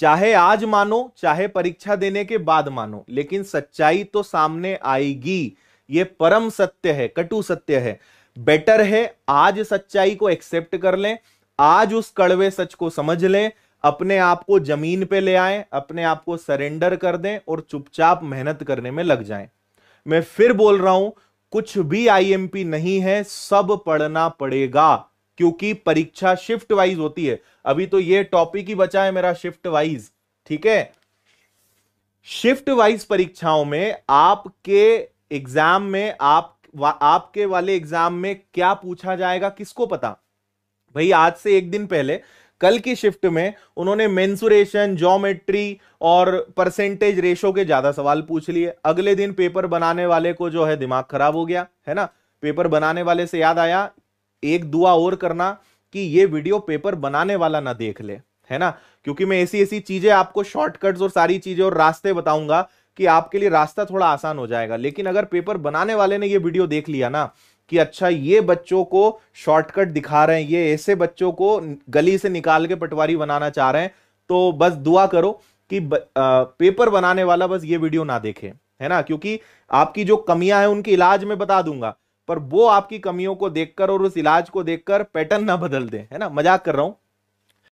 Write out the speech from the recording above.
चाहे आज मानो चाहे परीक्षा देने के बाद मानो लेकिन सच्चाई तो सामने आएगी ये परम सत्य है कटु सत्य है बेटर है आज सच्चाई को एक्सेप्ट कर लें आज उस कड़वे सच को समझ लें अपने आप को जमीन पे ले आए अपने आप को सरेंडर कर दें और चुपचाप मेहनत करने में लग जाएं मैं फिर बोल रहा हूं कुछ भी आईएमपी नहीं है सब पढ़ना पड़ेगा क्योंकि परीक्षा शिफ्ट वाइज होती है अभी तो ये टॉपिक ही बचा है मेरा शिफ्ट वाइज ठीक है शिफ्ट वाइज परीक्षाओं में आपके एग्जाम में आप वा, आपके वाले एग्जाम में क्या पूछा जाएगा किसको पता भाई आज से एक दिन पहले कल की शिफ्ट में उन्होंने मेंसुरेशन जोमेट्री और परसेंटेज रेशो के ज्यादा सवाल पूछ लिए अगले दिन पेपर बनाने वाले को जो है दिमाग खराब हो गया है ना पेपर बनाने वाले से याद आया एक दुआ और करना कि ये वीडियो पेपर बनाने वाला ना देख ले है ना क्योंकि मैं ऐसी ऐसी चीजें आपको शॉर्टकट्स और सारी चीजें और रास्ते बताऊंगा कि आपके लिए रास्ता थोड़ा आसान हो जाएगा लेकिन अगर पेपर बनाने वाले ने ये वीडियो देख लिया ना कि अच्छा ये बच्चों को शॉर्टकट दिखा रहे हैं ये ऐसे बच्चों को गली से निकाल के पटवारी बनाना चाह रहे हैं तो बस दुआ करो कि ब, आ, पेपर बनाने वाला बस ये वीडियो ना देखे है ना क्योंकि आपकी जो कमियां हैं उनके इलाज में बता दूंगा पर वो आपकी कमियों को देखकर और उस इलाज को देखकर पैटर्न ना बदल दे है ना मजाक कर रहा हूं